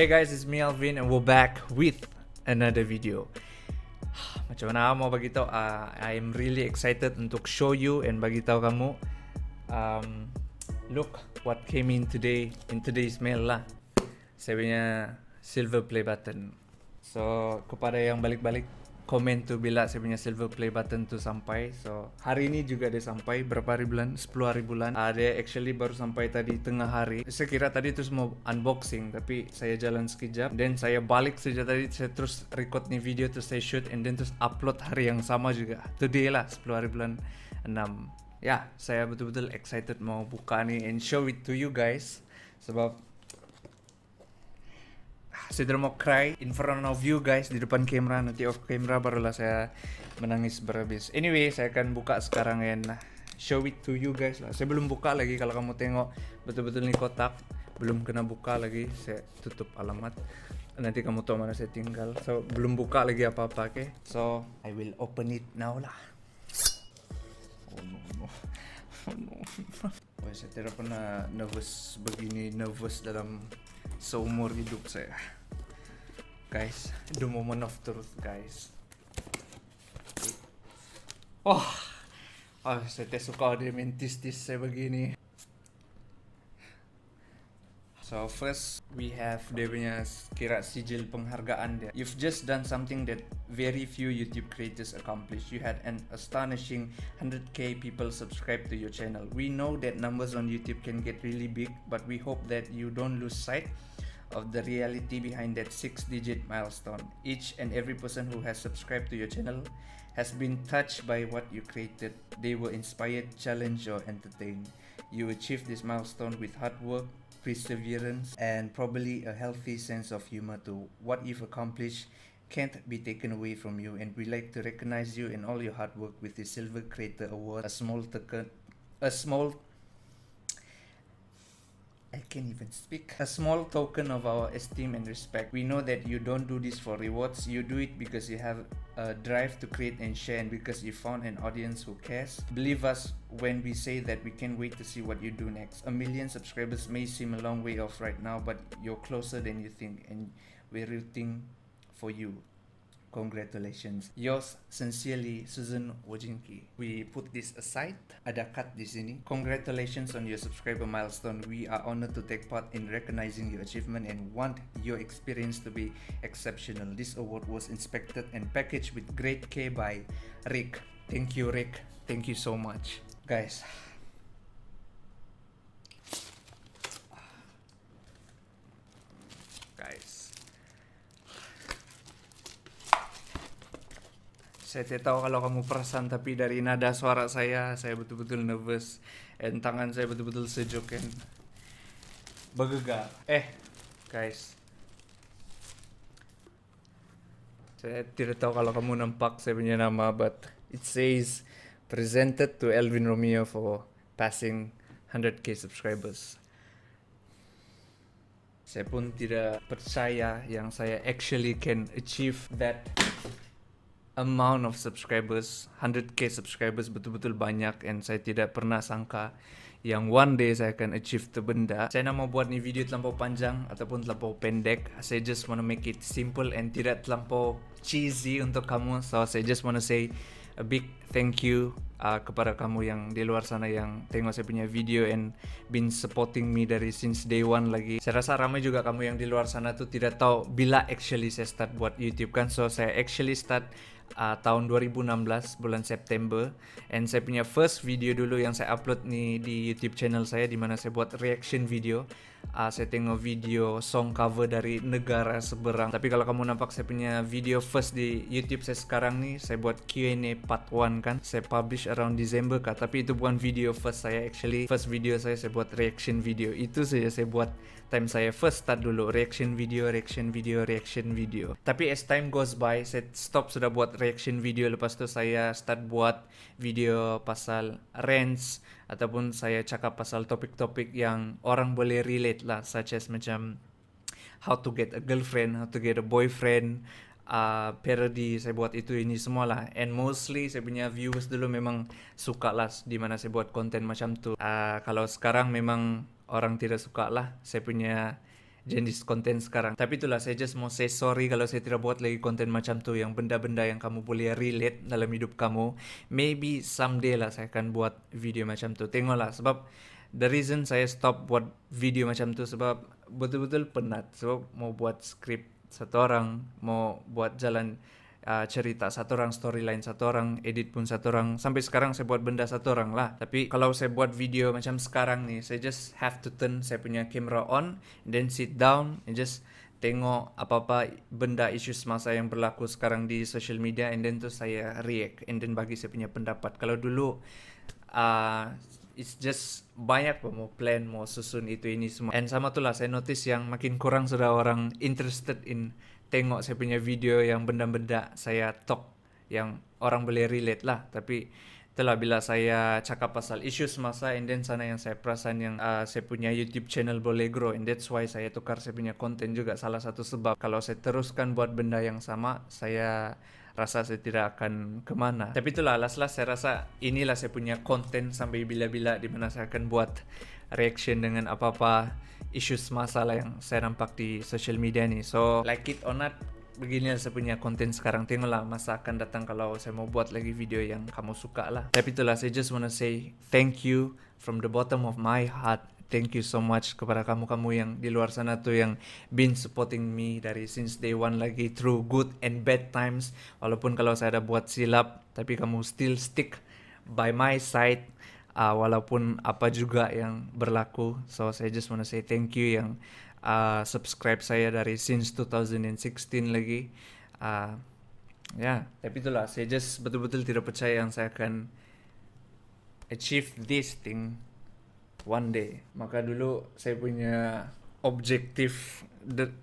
Hey guys, it's me Alvin and we're back with another video. Macam mana mau bagi tahu? Uh, I'm really excited untuk show you and bagi tahu kamu. Um, look what came in today in today's mail lah. Sebenarnya silver play button. So kepada yang balik-balik komen tu bila saya punya silver play button tu sampai so hari ni juga dia sampai berapa hari bulan 10 hari bulan uh, dia actually baru sampai tadi tengah hari saya kira tadi terus mau unboxing tapi saya jalan sekejap dan saya balik sejak tadi saya terus record ni video terus saya shoot and then terus upload hari yang sama juga today lah 10 hari bulan 6 ya yeah, saya betul-betul excited mau buka ni and show it to you guys sebab Saya mau cry in front of you guys di depan kamera nanti off camera barulah saya menangis berhabis. Anyway, saya akan buka sekarang ya. Nah, show it to you guys lah. Saya belum buka lagi kalau kamu tengok betul-betul ini kotak belum kena buka lagi. Saya tutup alamat. Nanti kamu tahu mana saya tinggal. So, belum buka lagi apa-apa, oke? So, I will open it now lah. Oh no no. Oh no. Wah, saya tidak pernah nervous begini nervous dalam seumur hidup saya. guys the moment of truth guys wah oh, oh saya suka this, this begini So first we have dia punya kira sijil penghargaan dia. You've just done something that very few YouTube creators accomplish. You had an astonishing 100k people subscribe to your channel. We know that numbers on YouTube can get really big, but we hope that you don't lose sight of the reality behind that six digit milestone. Each and every person who has subscribed to your channel has been touched by what you created. They were inspired, challenged, or entertained. You achieved this milestone with hard work, perseverance, and probably a healthy sense of humor too. What you've accomplished can't be taken away from you, and we like to recognize you and all your hard work with the Silver Creator Award, a small token. A small I can't even speak. A small token of our esteem and respect. We know that you don't do this for rewards. You do it because you have a drive to create and share and because you found an audience who cares. Believe us when we say that we can't wait to see what you do next. A million subscribers may seem a long way off right now, but you're closer than you think and we're rooting for you. Congratulations. Yours sincerely, Susan Wojcinki. We put this aside. Ada cut di sini. Congratulations on your subscriber milestone. We are honored to take part in recognizing your achievement and want your experience to be exceptional. This award was inspected and packaged with great care by Rick. Thank you, Rick. Thank you so much. Guys, Saya tidak tahu kalau kamu perasan tapi dari nada suara saya saya betul-betul nervous dan tangan saya betul-betul sejuk dan bergegar. Eh, guys. Saya tidak tahu kalau kamu nampak saya punya nama but it says presented to Elvin Romeo for passing 100k subscribers. Saya pun tidak percaya yang saya actually can achieve that amount of subscribers, 100k subscribers betul-betul banyak and saya tidak pernah sangka yang one day saya akan achieve tu benda. Saya nak mau buat ni video terlampau panjang ataupun terlampau pendek. Saya just wanna make it simple and tidak terlampau cheesy untuk kamu. So saya just wanna say a big thank you uh, kepada kamu yang di luar sana yang tengok saya punya video and been supporting me dari since day one lagi. Saya rasa ramai juga kamu yang di luar sana tu tidak tahu bila actually saya start buat YouTube kan. So saya actually start uh, tahun 2016 bulan September and saya punya first video dulu yang saya upload ni di YouTube channel saya di mana saya buat reaction video uh, saya tengok video song cover dari negara seberang tapi kalau kamu nampak saya punya video first di YouTube saya sekarang ni saya buat Q&A part 1 kan saya publish around December kan. tapi itu bukan video first saya actually first video saya saya buat reaction video itu saja saya buat time saya first start dulu reaction video reaction video reaction video tapi as time goes by saya stop sudah buat reaction video lepas tu saya start buat video pasal rants ataupun saya cakap pasal topik-topik yang orang boleh relate lah such as macam how to get a girlfriend, how to get a boyfriend, uh, parody saya buat itu ini semua lah and mostly saya punya viewers dulu memang suka lah di mana saya buat konten macam tu uh, kalau sekarang memang orang tidak suka lah saya punya jenis konten sekarang. Tapi itulah saya just mau say sorry kalau saya tidak buat lagi konten macam tu yang benda-benda yang kamu boleh relate dalam hidup kamu. Maybe someday lah saya akan buat video macam tu. Tengoklah sebab the reason saya stop buat video macam tu sebab betul-betul penat sebab mau buat skrip satu orang, mau buat jalan uh, cerita satu orang storyline satu orang edit pun satu orang sampai sekarang saya buat benda satu orang lah tapi kalau saya buat video macam sekarang nih saya just have to turn saya punya camera on then sit down and just tengok apa-apa benda isu semasa yang berlaku sekarang di social media and then tu saya react and then bagi saya punya pendapat kalau dulu uh, it's just banyak pun mau plan mau susun itu ini semua and sama tu lah saya notice yang makin kurang sudah orang interested in tengok saya punya video yang benda-benda saya talk yang orang boleh relate lah tapi telah bila saya cakap pasal isu semasa and then sana yang saya perasan yang uh, saya punya YouTube channel boleh grow and that's why saya tukar saya punya konten juga salah satu sebab kalau saya teruskan buat benda yang sama saya rasa saya tidak akan kemana tapi itulah last last saya rasa inilah saya punya konten sampai bila-bila di saya akan buat reaction dengan apa-apa issues masalah yang saya nampak di social media nih. So like it or not, begini saya punya konten sekarang tengoklah masa akan datang kalau saya mau buat lagi video yang kamu suka lah tapi itulah saya just wanna say thank you from the bottom of my heart thank you so much kepada kamu-kamu yang di luar sana tuh yang been supporting me dari since day one lagi through good and bad times walaupun kalau saya ada buat silap tapi kamu still stick by my side uh, walaupun apa juga yang berlaku. So saya just wanna say thank you yang uh, subscribe saya dari since 2016 lagi. Uh, ya, yeah, tapi itulah saya just betul-betul tidak percaya yang saya akan achieve this thing one day. Maka dulu saya punya objektif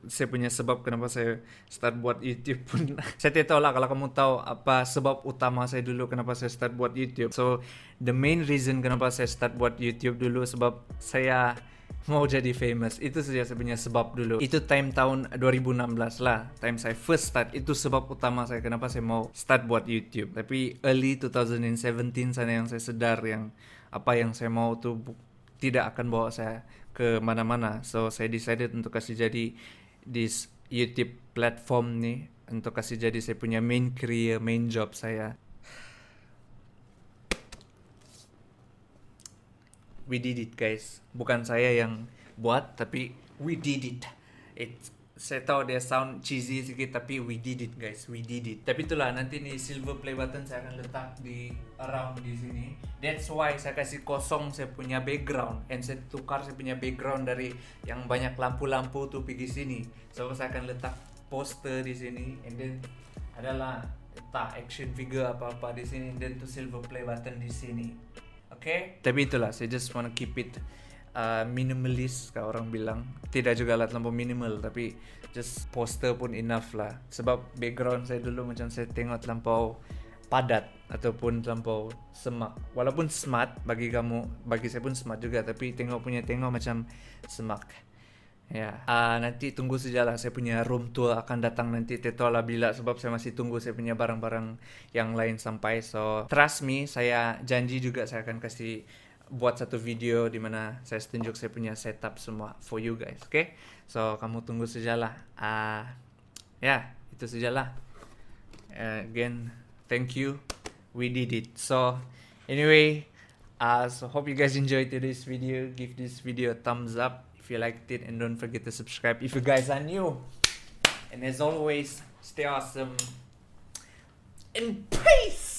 saya punya sebab kenapa saya start buat YouTube pun saya tidak tahu lah kalau kamu tahu apa sebab utama saya dulu kenapa saya start buat YouTube so the main reason kenapa saya start buat YouTube dulu sebab saya mau jadi famous itu saja saya punya sebab dulu itu time tahun 2016 lah time saya first start itu sebab utama saya kenapa saya mau start buat YouTube tapi early 2017 sana yang saya sedar yang apa yang saya mau tuh tidak akan bawa saya ke mana mana so saya decided untuk kasih jadi this YouTube platform nih untuk kasih jadi saya punya main career main job saya we did it guys bukan saya yang buat tapi we did it it's saya tahu dia sound cheesy sikit tapi we did it guys, we did it. Tapi itulah nanti ni silver play button saya akan letak di around di sini. That's why saya kasih kosong saya punya background and saya tukar saya punya background dari yang banyak lampu-lampu tu pergi sini. So saya akan letak poster di sini and then adalah tak action figure apa-apa di sini and then tu silver play button di sini. Okay? Tapi itulah, saya just wanna keep it uh, minimalis kalau orang bilang tidak juga lah terlalu minimal tapi just poster pun enough lah sebab background saya dulu macam saya tengok terlampau padat ataupun terlampau semak walaupun smart bagi kamu bagi saya pun smart juga tapi tengok punya tengok macam semak ya yeah. uh, nanti tunggu sajalah saya punya room tour akan datang nanti lah bila sebab saya masih tunggu saya punya barang-barang yang lain sampai so trust me saya janji juga saya akan kasih buat satu video di mana saya tunjuk saya punya setup semua for you guys, oke? Okay? So kamu tunggu sajalah. Uh, ah, ya yeah, itu sajalah. Uh, again, thank you. We did it. So anyway, uh, so hope you guys enjoyed today's video. Give this video a thumbs up if you liked it, and don't forget to subscribe if you guys are new. And as always, stay awesome and peace.